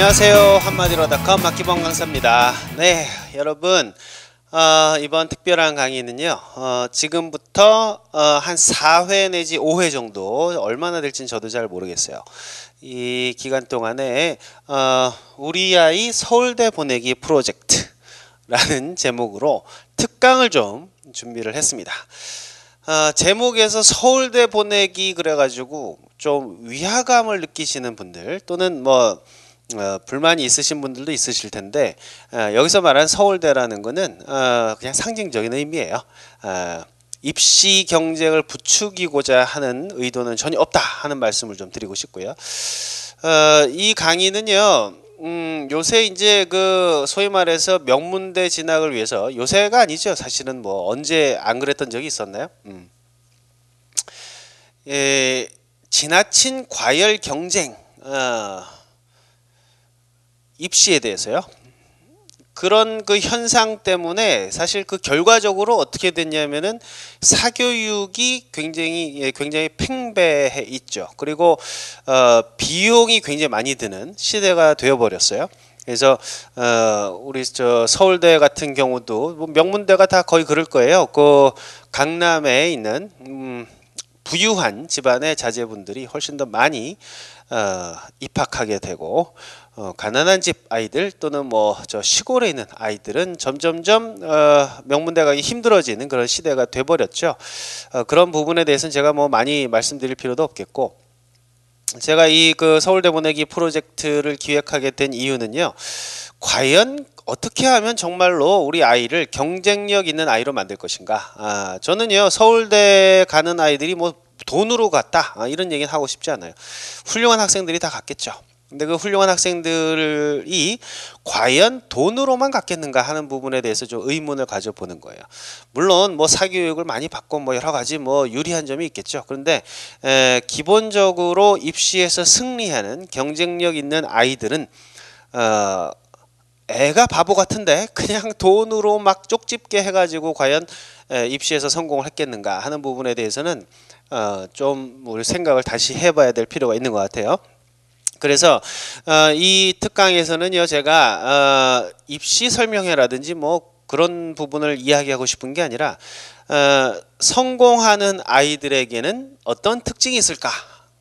안녕하세요 한마디로닷컴 막기범 강사입니다 네 여러분 어, 이번 특별한 강의는요 어, 지금부터 어, 한 4회 내지 5회 정도 얼마나 될진 저도 잘 모르겠어요 이 기간 동안에 어, 우리 아이 서울대 보내기 프로젝트 라는 제목으로 특강을 좀 준비를 했습니다 어, 제목에서 서울대 보내기 그래가지고 좀 위화감을 느끼시는 분들 또는 뭐 어, 불만이 있으신 분들도 있으실 텐데 어, 여기서 말한 서울대라는 것은 어, 그냥 상징적인 의미예요. 어, 입시 경쟁을 부추기고자 하는 의도는 전혀 없다 하는 말씀을 좀 드리고 싶고요. 어, 이 강의는요. 음, 요새 이제 그 소위 말해서 명문대 진학을 위해서 요새가 아니죠. 사실은 뭐 언제 안 그랬던 적이 있었나요? 음. 예, 지나친 과열 경쟁. 어, 입시에 대해서요. 그런 그 현상 때문에 사실 그 결과적으로 어떻게 됐냐면은 사교육이 굉장히 예, 굉장히 팽배해 있죠. 그리고 어, 비용이 굉장히 많이 드는 시대가 되어 버렸어요. 그래서 어, 우리 저 서울대 같은 경우도 뭐 명문대가 다 거의 그럴 거예요. 그 강남에 있는 음, 부유한 집안의 자제분들이 훨씬 더 많이 어, 입학하게 되고 어, 가난한 집 아이들 또는 뭐 저 시골에 있는 아이들은 점점점 어, 명문대 가기 힘들어지는 그런 시대가 돼버렸죠. 어, 그런 부분에 대해서는 제가 뭐 많이 말씀드릴 필요도 없겠고 제가 이 그 서울대 보내기 프로젝트를 기획하게 된 이유는요. 과연 어떻게 하면 정말로 우리 아이를 경쟁력 있는 아이로 만들 것인가? 아, 저는요 서울대 가는 아이들이 뭐 돈으로 갔다 아, 이런 얘기는 하고 싶지 않아요. 훌륭한 학생들이 다 갔겠죠. 근데 그 훌륭한 학생들이 과연 돈으로만 갖겠는가 하는 부분에 대해서 좀 의문을 가져보는 거예요. 물론 뭐 사교육을 많이 받고 뭐 여러 가지 뭐 유리한 점이 있겠죠. 그런데 에, 기본적으로 입시에서 승리하는 경쟁력 있는 아이들은 어, 애가 바보 같은데 그냥 돈으로 막 쪽집게 해가지고 과연 에, 입시에서 성공을 했겠는가 하는 부분에 대해서는 어, 좀 우리 생각을 다시 해봐야 될 필요가 있는 것 같아요. 그래서 어, 이 특강에서는요 제가 어, 입시 설명회라든지 뭐 그런 부분을 이야기하고 싶은 게 아니라 어, 성공하는 아이들에게는 어떤 특징이 있을까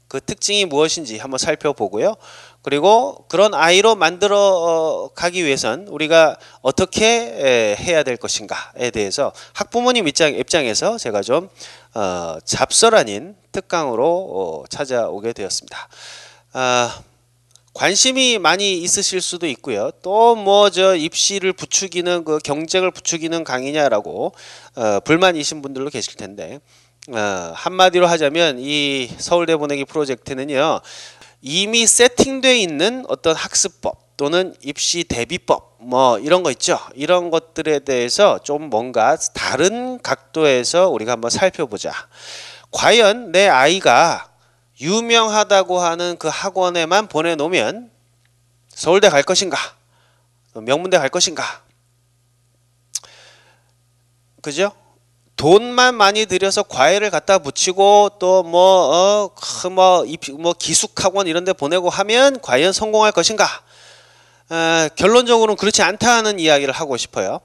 그 특징이 무엇인지 한번 살펴보고요 그리고 그런 아이로 만들어 어, 가기 위해선 우리가 어떻게 해야 될 것인가에 대해서 학부모님 입장에서 제가 좀 어, 잡설 아닌 특강으로 어, 찾아오게 되었습니다. 아, 관심이 많이 있으실 수도 있고요. 또 뭐 저 입시를 부추기는 그 경쟁을 부추기는 강의냐라고 어, 불만이신 분들도 계실 텐데 어, 한마디로 하자면 이 서울대 보내기 프로젝트는요. 이미 세팅되어 있는 어떤 학습법 또는 입시 대비법 뭐 이런 거 있죠. 이런 것들에 대해서 좀 뭔가 다른 각도에서 우리가 한번 살펴보자. 과연 내 아이가 유명하다고 하는 그 학원에만 보내놓으면 서울대 갈 것인가? 명문대 갈 것인가? 그죠? 돈만 많이 들여서 과외를 갖다 붙이고 또뭐어뭐 어, 뭐, 뭐 기숙학원 이런 데 보내고 하면 과연 성공할 것인가? 에, 결론적으로는 그렇지 않다는 이야기를 하고 싶어요.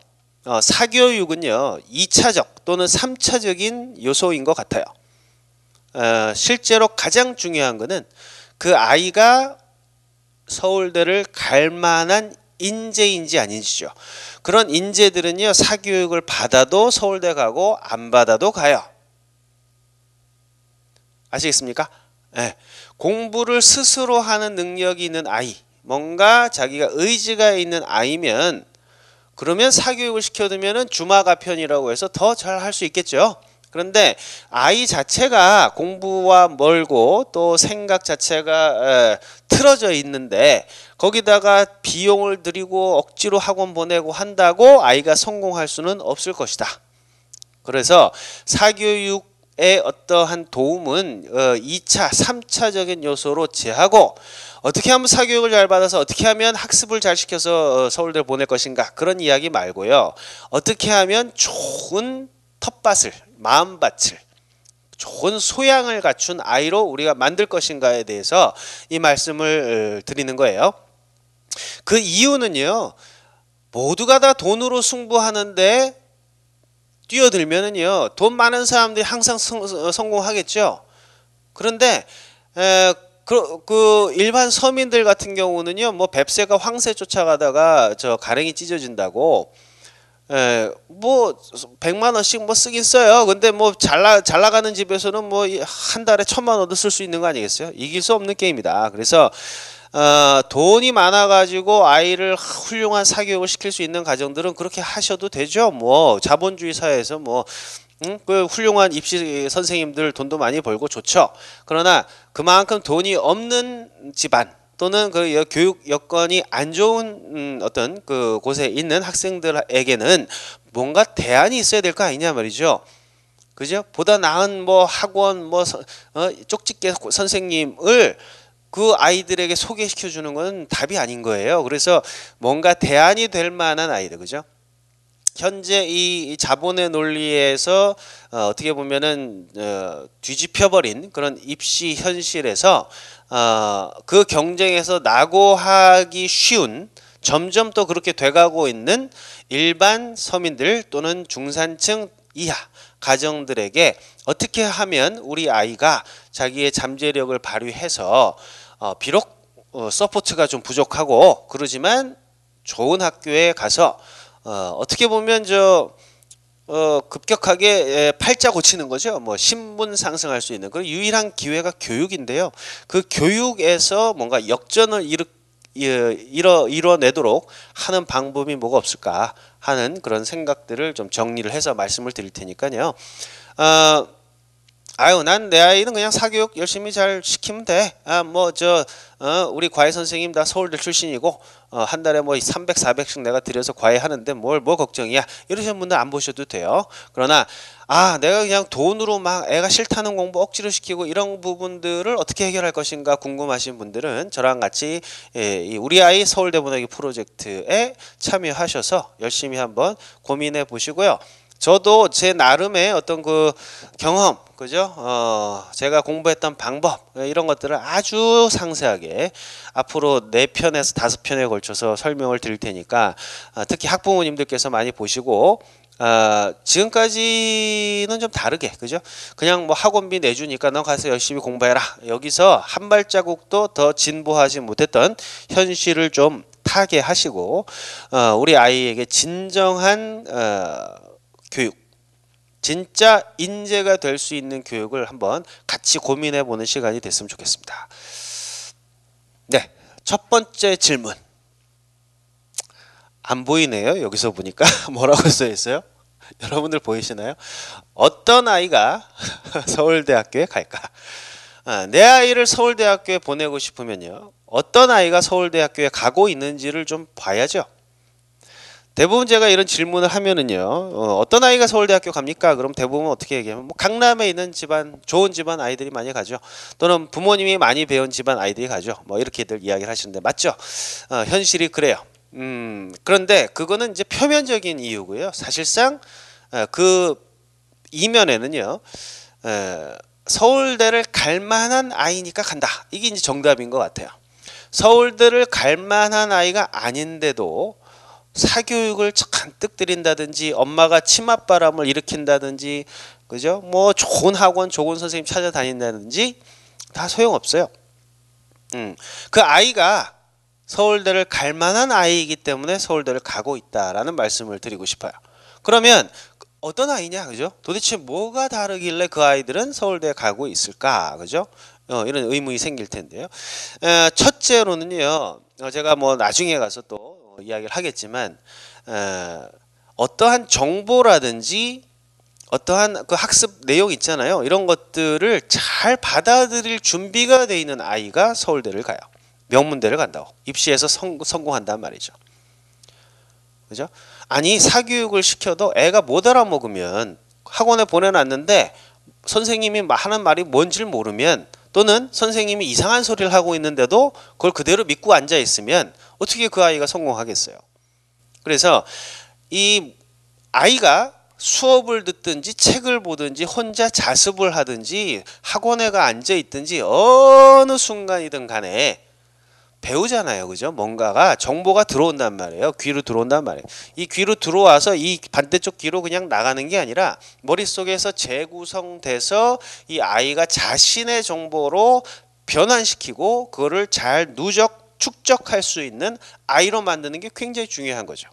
어, 사교육은요. 2차적 또는 3차적인 요소인 것 같아요. 어, 실제로 가장 중요한 것은 그 아이가 서울대를 갈 만한 인재인지 아닌지죠. 그런 인재들은요 사교육을 받아도 서울대 가고 안 받아도 가요. 아시겠습니까? 네. 공부를 스스로 하는 능력이 있는 아이, 뭔가 자기가 의지가 있는 아이면 그러면 사교육을 시켜두면 주마가 편이라고 해서 더 잘 할 수 있겠죠. 그런데 아이 자체가 공부와 멀고 또 생각 자체가 틀어져 있는데 거기다가 비용을 들이고 억지로 학원 보내고 한다고 아이가 성공할 수는 없을 것이다. 그래서 사교육 의 어떠한 도움은 2차, 어, 3차적인 요소로 제하고 어떻게 하면 사교육을 잘 받아서 어떻게 하면 학습을 잘 시켜서 어, 서울대를 보낼 것인가 그런 이야기 말고요. 어떻게 하면 좋은 텃밭을 마음밭을 좋은 소양을 갖춘 아이로 우리가 만들 것인가에 대해서 이 말씀을 어, 드리는 거예요. 그 이유는요. 모두가 다 돈으로 승부하는데 뛰어들면은요. 돈 많은 사람들이 항상 성, 성공하겠죠. 그런데 에, 그, 그, 일반 서민들 같은 경우는요, 뭐 뱁새가 황새 쫓아가다가 저 가랭이 찢어진다고 에, 예, 뭐 100만 원씩 뭐 쓰긴 써요. 근데 뭐 잘나 잘 나가는 집에서는 뭐한 달에 천만 원도 쓸 수 있는 거 아니겠어요? 이길 수 없는 게임이다. 그래서 어, 돈이 많아가지고 아이를 훌륭한 사교육을 시킬 수 있는 가정들은 그렇게 하셔도 되죠. 뭐 자본주의 사회에서 뭐 응? 음, 그 훌륭한 입시 선생님들 돈도 많이 벌고 좋죠. 그러나 그만큼 돈이 없는 집안 또는 그 교육 여건이 안 좋은 음, 어떤 그 곳에 있는 학생들에게는 뭔가 대안이 있어야 될 거 아니냐 말이죠. 그죠? 보다 나은 뭐 학원 뭐 어, 쪽집게 선생님을 그 아이들에게 소개시켜 주는 건 답이 아닌 거예요. 그래서 뭔가 대안이 될 만한 아이들, 그죠? 현재 이 자본의 논리에서 어, 떻게 보면은 어, 뒤집혀버린 그런 입시 현실에서 어, 그 경쟁에서 낙오하기 쉬운 점점 또 그렇게 돼가고 있는 일반 서민들 또는 중산층 이하 가정들에게 어떻게 하면 우리 아이가 자기의 잠재력을 발휘해서 어, 비록 어, 서포트가 좀 부족하고 그러지만 좋은 학교에 가서 어, 어떻게 보면 저 어, 급격하게 예, 팔자 고치는 거죠. 뭐 신분 상승할 수 있는 그런 유일한 기회가 교육인데요. 그 교육에서 뭔가 역전을 일으 예, 이뤄, 이뤄내도록 하는 방법이 뭐가 없을까 하는 그런 생각들을 좀 정리를 해서 말씀을 드릴 테니까요. 어, 아유 난 내 아이는 그냥 사교육 열심히 잘 시키면 돼아뭐 저 어, 우리 과외 선생님 다 서울대 출신이고 어, 한 달에 뭐 300, 400씩 내가 들여서 과외하는데 뭘 뭐 걱정이야 이러시는 분들 안 보셔도 돼요 그러나 아 내가 그냥 돈으로 막 애가 싫다는 공부 억지로 시키고 이런 부분들을 어떻게 해결할 것인가 궁금하신 분들은 저랑 같이 예, 우리 아이 서울대 보내기 프로젝트에 참여하셔서 열심히 한번 고민해 보시고요 저도 제 나름의 어떤 그 경험 그죠? 어, 제가 공부했던 방법 이런 것들을 아주 상세하게 앞으로 네 편에서 다섯 편에 걸쳐서 설명을 드릴 테니까 어, 특히 학부모님들께서 많이 보시고 어, 지금까지는 좀 다르게 그죠? 그냥 뭐 학원비 내주니까 너 가서 열심히 공부해라 여기서 한 발자국도 더 진보하지 못했던 현실을 좀 타게 하시고 어, 우리 아이에게 진정한 어, 교육 진짜 인재가 될 수 있는 교육을 한번 같이 고민해 보는 시간이 됐으면 좋겠습니다. 네, 첫 번째 질문. 안 보이네요. 여기서 보니까 뭐라고 써 있어요? 여러분들 보이시나요? 어떤 아이가 서울대학교에 갈까? 아, 내 아이를 서울대학교에 보내고 싶으면요. 어떤 아이가 서울대학교에 가고 있는지를 좀 봐야죠. 대부분 제가 이런 질문을 하면은요 어, 떤 아이가 서울대학교 갑니까? 그럼 대부분 어떻게 얘기하면 뭐 강남에 있는 집안 좋은 집안 아이들이 많이 가죠 또는 부모님이 많이 배운 집안 아이들이 가죠 뭐 이렇게들 이야기를 하시는데 맞죠? 어, 현실이 그래요. 음, 그런데 그거는 이제 표면적인 이유고요. 사실상 어, 그 이면에는요 에, 어, 서울대를 갈 만한 아이니까 간다. 이게 이제 정답인 것 같아요. 서울대를 갈 만한 아이가 아닌데도 사교육을 잔뜩 드린다든지 엄마가 치맛바람을 일으킨다든지 그죠? 뭐 좋은 학원 좋은 선생님 찾아다닌다든지 다 소용없어요. 음. 그 아이가 서울대를 갈 만한 아이이기 때문에 서울대를 가고 있다라는 말씀을 드리고 싶어요. 그러면 어떤 아이냐 그죠? 도대체 뭐가 다르길래 그 아이들은 서울대에 가고 있을까? 그죠? 어, 이런 의문이 생길 텐데요. 에, 어, 첫째로는요. 어, 제가 뭐 나중에 가서 또 이야기를 하겠지만 어, 떠한 정보라든지 어떠한 그 학습 내용 있잖아요. 이런 것들을 잘 받아들일 준비가 돼 있는 아이가 서울대를 가요. 명문대를 간다고. 입시에서 성, 성공한단 말이죠. 그죠? 아니 사교육을 시켜도 애가 못 알아먹으면 학원에 보내놨는데 선생님이 하는 말이 뭔지를 모르면 또는 선생님이 이상한 소리를 하고 있는데도 그걸 그대로 믿고 앉아 있으면 어떻게 그 아이가 성공하겠어요? 그래서 이 아이가 수업을 듣든지 책을 보든지 혼자 자습을 하든지 학원에가 앉아 있든지 어느 순간이든 간에 배우잖아요. 그죠? 뭔가가 정보가 들어온단 말이에요. 귀로 들어온단 말이에요. 이 귀로 들어와서 이 반대쪽 귀로 그냥 나가는 게 아니라 머릿속에서 재구성돼서 이 아이가 자신의 정보로 변환시키고 그거를 잘 누적 축적할 수 있는 아이로 만드는 게 굉장히 중요한 거죠.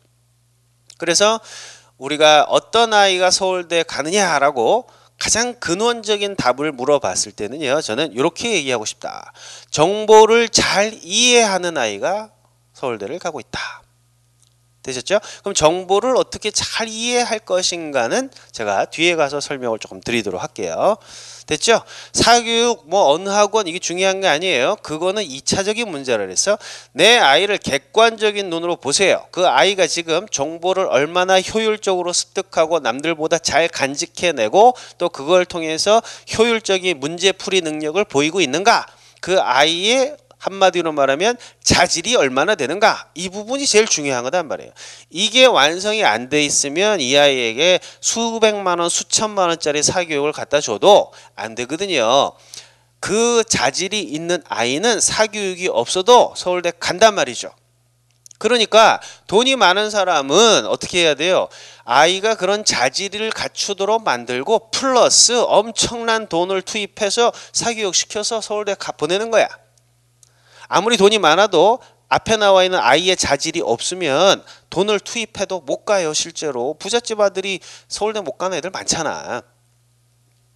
그래서 우리가 어떤 아이가 서울대 가느냐라고 가장 근원적인 답을 물어봤을 때는요. 저는 이렇게 얘기하고 싶다. 정보를 잘 이해하는 아이가 서울대를 가고 있다. 되셨죠? 그럼 정보를 어떻게 잘 이해할 것인가는 제가 뒤에 가서 설명을 조금 드리도록 할게요. 됐죠? 사교육, 뭐 언어학원 이게 중요한 게 아니에요. 그거는 2차적인 문제라 그래서 내 아이를 객관적인 눈으로 보세요. 그 아이가 지금 정보를 얼마나 효율적으로 습득하고 남들보다 잘 간직해내고 또 그걸 통해서 효율적인 문제풀이 능력을 보이고 있는가? 그 아이의 한마디로 말하면 자질이 얼마나 되는가 이 부분이 제일 중요한 거단 말이에요. 이게 완성이 안 돼 있으면 이 아이에게 수백만 원, 수천만 원짜리 사교육을 갖다 줘도 안 되거든요. 그 자질이 있는 아이는 사교육이 없어도 서울대 간단 말이죠. 그러니까 돈이 많은 사람은 어떻게 해야 돼요? 아이가 그런 자질을 갖추도록 만들고 플러스 엄청난 돈을 투입해서 사교육 시켜서 서울대 보내는 거야. 아무리 돈이 많아도 앞에 나와 있는 아이의 자질이 없으면 돈을 투입해도 못 가요 실제로 부잣집 아들이 서울대 못 가는 애들 많잖아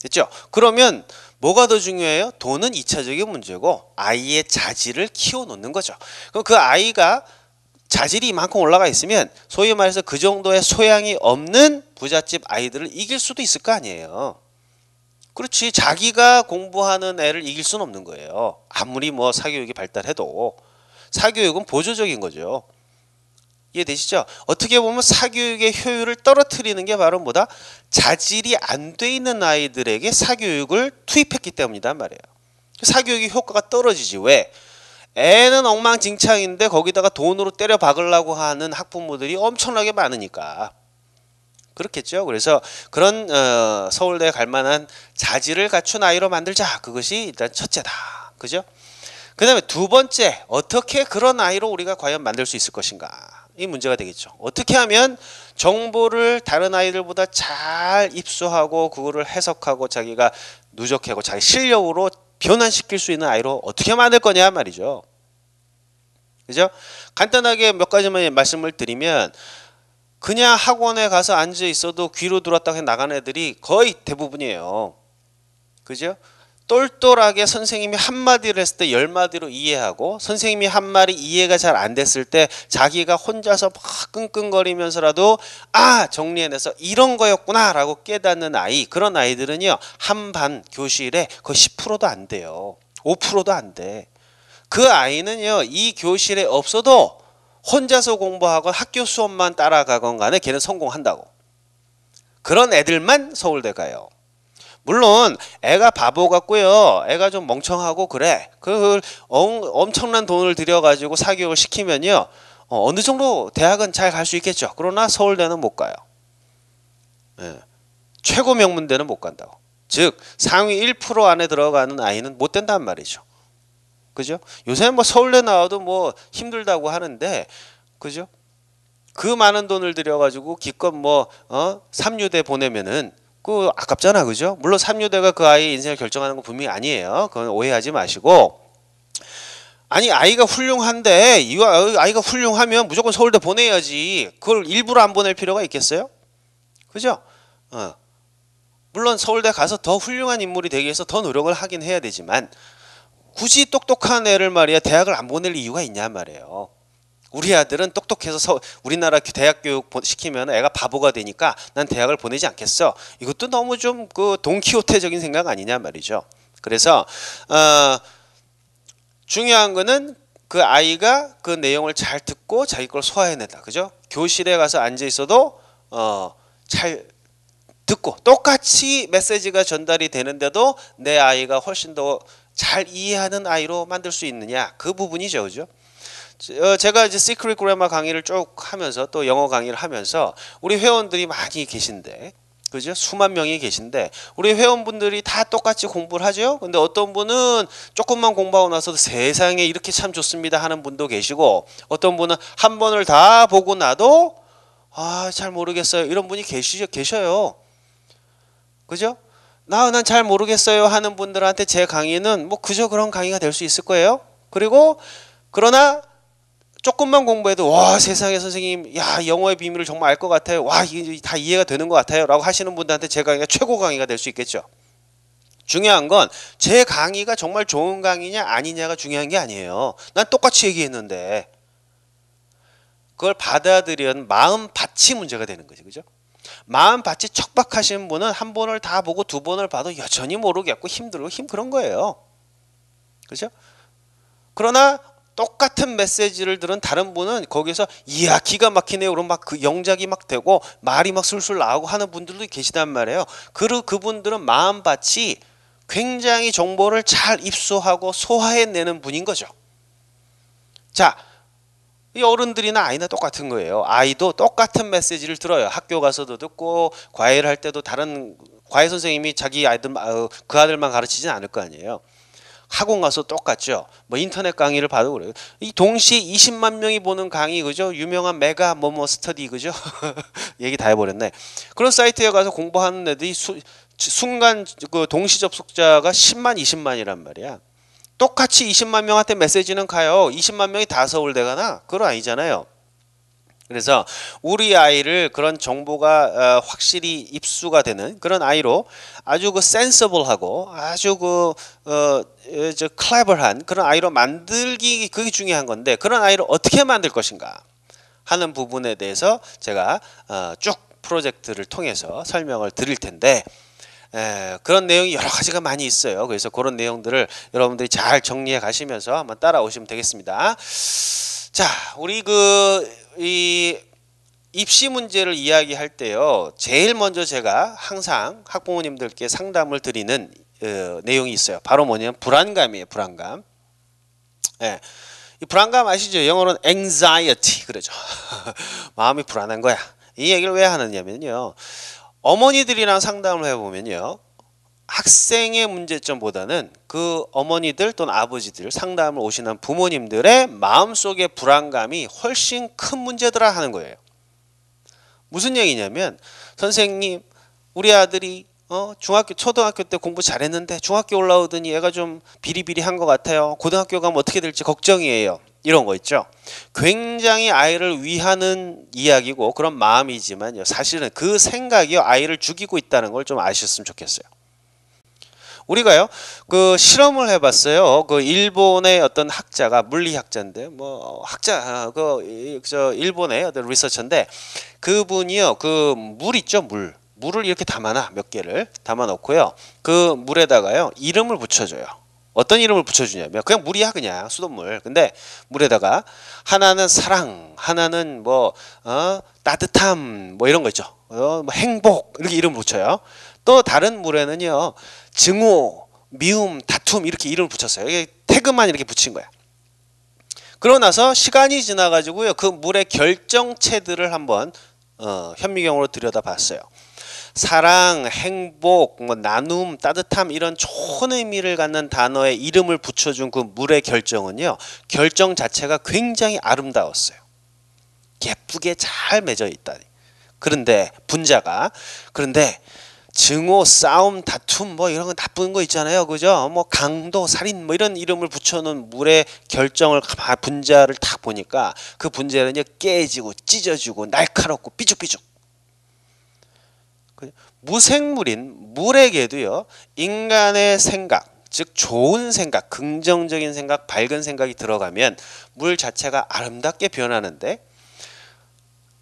됐죠 그러면 뭐가 더 중요해요 돈은 이차적인 문제고 아이의 자질을 키워놓는 거죠 그럼 그 아이가 자질이 이만큼 올라가 있으면 소위 말해서 그 정도의 소양이 없는 부잣집 아이들을 이길 수도 있을 거 아니에요 그렇지 자기가 공부하는 애를 이길 수는 없는 거예요. 아무리 뭐 사교육이 발달해도 사교육은 보조적인 거죠. 이해되시죠? 어떻게 보면 사교육의 효율을 떨어뜨리는 게 바로 뭐다? 자질이 안 돼 있는 아이들에게 사교육을 투입했기 때문이다 말이에요. 사교육의 효과가 떨어지지 왜? 애는 엉망진창인데 거기다가 돈으로 때려 박으려고 하는 학부모들이 엄청나게 많으니까. 그렇겠죠. 그래서 그런 어, 서울대 갈만한 자질을 갖춘 아이로 만들자. 그것이 일단 첫째다. 그죠? 그 다음에 두 번째 어떻게 그런 아이로 우리가 과연 만들 수 있을 것인가 이 문제가 되겠죠 어떻게 하면 정보를 다른 아이들보다 잘 입수하고 그거를 해석하고 자기가 누적하고 자기 실력으로 변환시킬 수 있는 아이로 어떻게 만들 거냐 말이죠 그죠 간단하게 몇 가지만 말씀을 드리면 그냥 학원에 가서 앉아 있어도 귀로 들어왔다고 해 나간 애들이 거의 대부분이에요. 그죠? 똘똘하게 선생님이 한마디를 했을 때 열마디로 이해하고 선생님이 한 말이 이해가 잘 안 됐을 때 자기가 혼자서 막 끙끙거리면서라도 아 정리해내서 이런 거였구나 라고 깨닫는 아이 그런 아이들은요 한 반 교실에 거의 10%도 안 돼요 5%도 안돼그 아이는요 이 교실에 없어도 혼자서 공부하건 학교 수업만 따라가건 간에 걔는 성공한다고. 그런 애들만 서울대 가요. 물론 애가 바보 같고요. 애가 좀 멍청하고 그래. 그걸 엄청난 돈을 들여가지고 사교육을 시키면요. 어, 느 정도 대학은 잘 갈 수 있겠죠. 그러나 서울대는 못 가요. 예. 최고 명문대는 못 간다고. 즉 상위 1% 안에 들어가는 아이는 못 된단 말이죠. 그죠? 요새 뭐 서울대 나와도 뭐 힘들다고 하는데 그죠? 그 많은 돈을 들여가지고 기껏 뭐 어? 삼류대 보내면은 그 아깝잖아 그죠? 물론 삼류대가 그 아이의 인생을 결정하는 건 분명히 아니에요. 그건 오해하지 마시고 아니 아이가 훌륭한데 이 아, 아이가 훌륭하면 무조건 서울대 보내야지 그걸 일부러 안 보낼 필요가 있겠어요? 그죠? 어. 물론 서울대 가서 더 훌륭한 인물이 되기 위해서 더 노력을 하긴 해야 되지만 굳이 똑똑한 애를 말이야 대학을 안 보낼 이유가 있냐 말이에요. 우리 아들은 똑똑해서 서, 우리나라 대학 교육 시키면 애가 바보가 되니까 난 대학을 보내지 않겠어. 이것도 너무 좀 그동키호테적인 생각 아니냐 말이죠. 그래서 어, 중요한 거는 그 아이가 그 내용을 잘 듣고 자기 걸소화해낸다 그죠? 교실에 가서 앉아 있어도 어, 잘 듣고 똑같이 메시지가 전달이 되는데도 내 아이가 훨씬 더 잘 이해하는 아이로 만들 수 있느냐 그 부분이죠 그죠 어, 제가 이제 시크릿 그래마 강의를 쭉 하면서 또 영어 강의를 하면서 우리 회원들이 많이 계신데 그죠? 수만 명이 계신데 우리 회원분들이 다 똑같이 공부를 하죠. 근데 어떤 분은 조금만 공부하고 나서도 세상에 이렇게 참 좋습니다 하는 분도 계시고 어떤 분은 한 번을 다 보고 나도 아 잘 모르겠어요 이런 분이 계시죠 계셔요. 그죠? 나, 난 잘 모르겠어요 하는 분들한테 제 강의는 뭐 그저 그런 강의가 될 수 있을 거예요. 그리고 그러나 조금만 공부해도 와 세상에 선생님 야 영어의 비밀을 정말 알 것 같아요 와 이게 다 이해가 되는 것 같아요 라고 하시는 분들한테 제 강의가 최고 강의가 될 수 있겠죠 중요한 건 제 강의가 정말 좋은 강의냐 아니냐가 중요한 게 아니에요 난 똑같이 얘기했는데 그걸 받아들이는 마음 받이 문제가 되는 거죠 그죠 마음밭이 척박하신 분은 한 번을 다 보고 두 번을 봐도 여전히 모르겠고 힘들고 힘 그런 거예요. 그죠? 그러나 똑같은 메시지를 들은 다른 분은 거기서 이야 기가 막히네요. 그럼 막그 영작이 막 되고 말이 막 술술 나오고 하는 분들도 계시단 말이에요. 그리 그분들은 마음밭이 굉장히 정보를 잘 입수하고 소화해내는 분인 거죠. 자, 이 어른들이나 아이나 똑같은 거예요. 아이도 똑같은 메시지를 들어요. 학교 가서도 듣고 과외를 할 때도 다른 과외 선생님이 자기 아이들 어, 그 아들만 가르치진 않을 거 아니에요. 학원 가서 똑같죠. 뭐 인터넷 강의를 봐도 그래요. 이 동시에 20만 명이 보는 강의 그죠? 유명한 메가 뭐뭐 스터디 그죠? 얘기 다 해버렸네. 그런 사이트에 가서 공부하는 애들이 수, 순간 그 동시 접속자가 10만 20만이란 말이야. 똑같이 20만 명한테 메시지는 가요. 20만 명이 다 서울대 가나? 그건 아니잖아요. 그래서 우리 아이를 그런 정보가 어, 확실히 입수가 되는 그런 아이로 아주 그 센서블하고 아주 그 어, 어 저 클레버한 그런 아이로 만들기 그게 중요한 건데 그런 아이를 어떻게 만들 것인가 하는 부분에 대해서 제가 어, 쭉 프로젝트를 통해서 설명을 드릴 텐데 에, 예, 그런 내용이 여러 가지가 많이 있어요. 그래서 그런 내용들을 여러분들이 잘 정리해 가시면서 한번 따라오시면 되겠습니다. 자, 우리 그 이 입시 문제를 이야기할 때요. 제일 먼저 제가 항상 학부모님들께 상담을 드리는 어, 내용이 있어요. 바로 뭐냐면 불안감이에요. 불안감. 예. 이 불안감 아시죠? 영어로는 anxiety 그러죠. 마음이 불안한 거야. 이 얘기를 왜 하느냐면요. 어머니들이랑 상담을 해보면요. 학생의 문제점보다는 그 어머니들 또는 아버지들 상담을 오시는 부모님들의 마음속의 불안감이 훨씬 큰 문제더라 하는 거예요. 무슨 얘기냐면 선생님 우리 아들이 어, 중학교, 초등학교 때 공부 잘했는데 중학교 올라오더니 얘가 좀 비리비리한 것 같아요. 고등학교 가면 어떻게 될지 걱정이에요. 이런 거 있죠. 굉장히 아이를 위하는 이야기고 그런 마음이지만요. 사실은 그 생각이 아이를 죽이고 있다는 걸 좀 아셨으면 좋겠어요. 우리가요, 그 실험을 해봤어요. 그 일본의 어떤 학자가 물리학자인데, 뭐 학자 아, 그저 일본의 어떤 리서처인데 그분이요, 그 물 있죠, 물. 물을 이렇게 담아놔 몇 개를 담아 놓고요 그 물에다가요 이름을 붙여줘요 어떤 이름을 붙여주냐면 그냥 물이야 그냥 수돗물 근데 물에다가 하나는 사랑 하나는 뭐 어, 따뜻함 뭐 이런 거 있죠 어, 뭐 행복 이렇게 이름 붙여요 또 다른 물에는요 증오 미움 다툼 이렇게 이름을 붙였어요 이게 태그만 이렇게 붙인 거야 그러고 나서 시간이 지나가지고요 그 물의 결정체들을 한번 어, 현미경으로 들여다봤어요 사랑, 행복, 뭐 나눔, 따뜻함 이런 좋은 의미를 갖는 단어에 이름을 붙여준 그 물의 결정은요. 결정 자체가 굉장히 아름다웠어요. 예쁘게 잘 맺어 있다니. 그런데 분자가 그런데 증오, 싸움, 다툼 뭐 이런 거 나쁜 거 있잖아요. 그죠? 뭐 강도, 살인 뭐 이런 이름을 붙여놓은 물의 결정을 분자를 딱 보니까 그 분자는요 깨지고 찢어지고 날카롭고 삐죽삐죽 그 무생물인 물에게도요 인간의 생각 즉 좋은 생각 긍정적인 생각 밝은 생각이 들어가면 물 자체가 아름답게 변하는데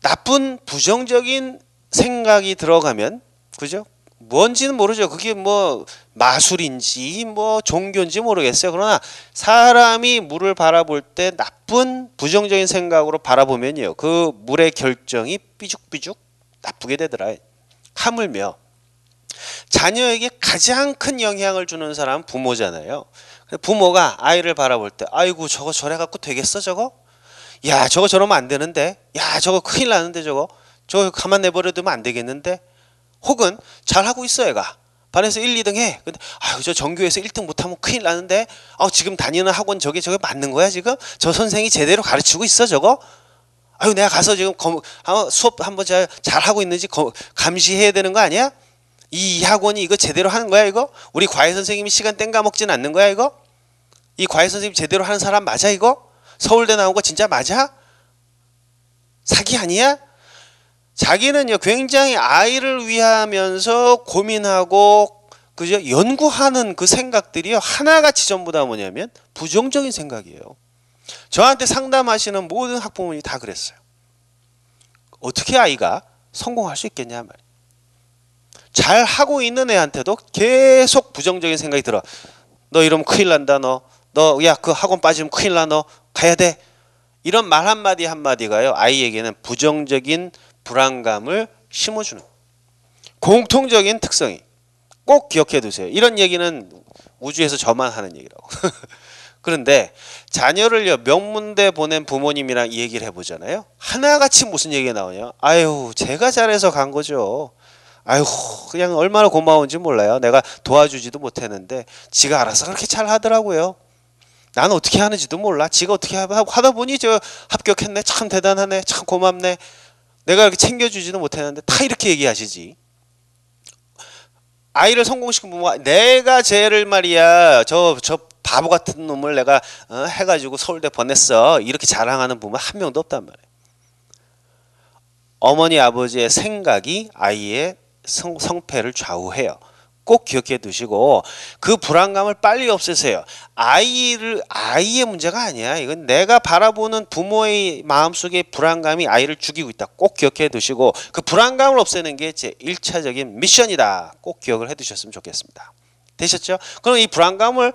나쁜 부정적인 생각이 들어가면 그죠 뭔지는 모르죠 그게 뭐 마술인지 뭐 종교인지 모르겠어요 그러나 사람이 물을 바라볼 때 나쁜 부정적인 생각으로 바라보면요 그 물의 결정이 삐죽삐죽 나쁘게 되더라 하물며 자녀에게 가장 큰 영향을 주는 사람 부모잖아요. 부모가 아이를 바라볼 때 아이고 저거 저래 갖고 되겠어 저거? 야 저거 저러면 안 되는데 야 저거 큰일 나는데 저거 저거 가만 내버려 두면 안 되겠는데 혹은 잘하고 있어 애가 반에서 1, 2등 해. 근데 아유 저 정규에서 1등 못하면 큰일 나는데 아 지금 다니는 학원 저게 저게 맞는 거야 지금? 저 선생이 제대로 가르치고 있어 저거? 아유 내가 가서 지금 검, 아, 수업 한번 잘 하고 있는지 검, 감시해야 되는 거 아니야? 이 학원이 이거 제대로 하는 거야 이거? 우리 과외 선생님이 시간 땡가먹진 않는 거야 이거? 이 과외 선생님 제대로 하는 사람 맞아 이거? 서울대 나온 거 진짜 맞아? 사기 아니야? 자기는요 굉장히 아이를 위하면서 고민하고 그죠 연구하는 그 생각들이요 하나같이 전부 다 뭐냐면 부정적인 생각이에요. 저한테 상담하시는 모든 학부모님이 다 그랬어요. 어떻게 아이가 성공할 수 있겠냐 말잘 하고 있는 애한테도 계속 부정적인 생각이 들어. 너 이러면 큰일 난다 너. 너야그 학원 빠지면 큰일 나 너. 가야 돼. 이런 말 한마디 한마디가요. 아이에게는 부정적인 불안감을 심어주는 공통적인 특성이 꼭 기억해 두세요. 이런 얘기는 우주에서 저만 하는 얘기라고. 그런데 자녀를 명문대 보낸 부모님이랑 얘기를 해보잖아요. 하나같이 무슨 얘기가 나오냐? 아유 제가 잘해서 간 거죠. 아유 그냥 얼마나 고마운지 몰라요. 내가 도와주지도 못했는데 지가 알아서 그렇게 잘 하더라고요. 나는 어떻게 하는지도 몰라. 지가 어떻게 하다 보니 저 합격했네. 참 대단하네. 참 고맙네. 내가 이렇게 챙겨주지도 못했는데 다 이렇게 얘기하시지. 아이를 성공시킨 부모가 내가 쟤를 말이야 저저 바보 같은 놈을 내가 어, 해가지고 서울대 보냈어 이렇게 자랑하는 부모 한 명도 없단 말이에요. 어머니 아버지의 생각이 아이의 성, 성패를 좌우해요. 꼭 기억해 두시고 그 불안감을 빨리 없애세요. 아이를 아이의 문제가 아니야. 이건 내가 바라보는 부모의 마음속에 불안감이 아이를 죽이고 있다. 꼭 기억해 두시고 그 불안감을 없애는 게 제 1차적인 미션이다. 꼭 기억을 해 두셨으면 좋겠습니다. 되셨죠? 그럼 이 불안감을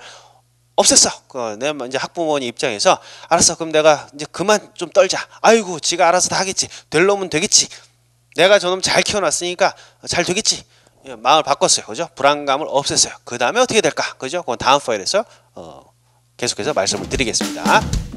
없앴어. 그, 내 뭐 이제 학부모님 입장에서 알았어. 그럼 내가 이제 그만 좀 떨자. 아이고, 지가 알아서 다 하겠지. 될 놈은 되겠지. 내가 저놈 잘 키워놨으니까 잘 되겠지. 예, 마음을 바꿨어요. 그죠? 불안감을 없앴어요. 그 다음에 어떻게 될까? 그죠? 그건 다음 파일에서 어, 계속해서 말씀을 드리겠습니다.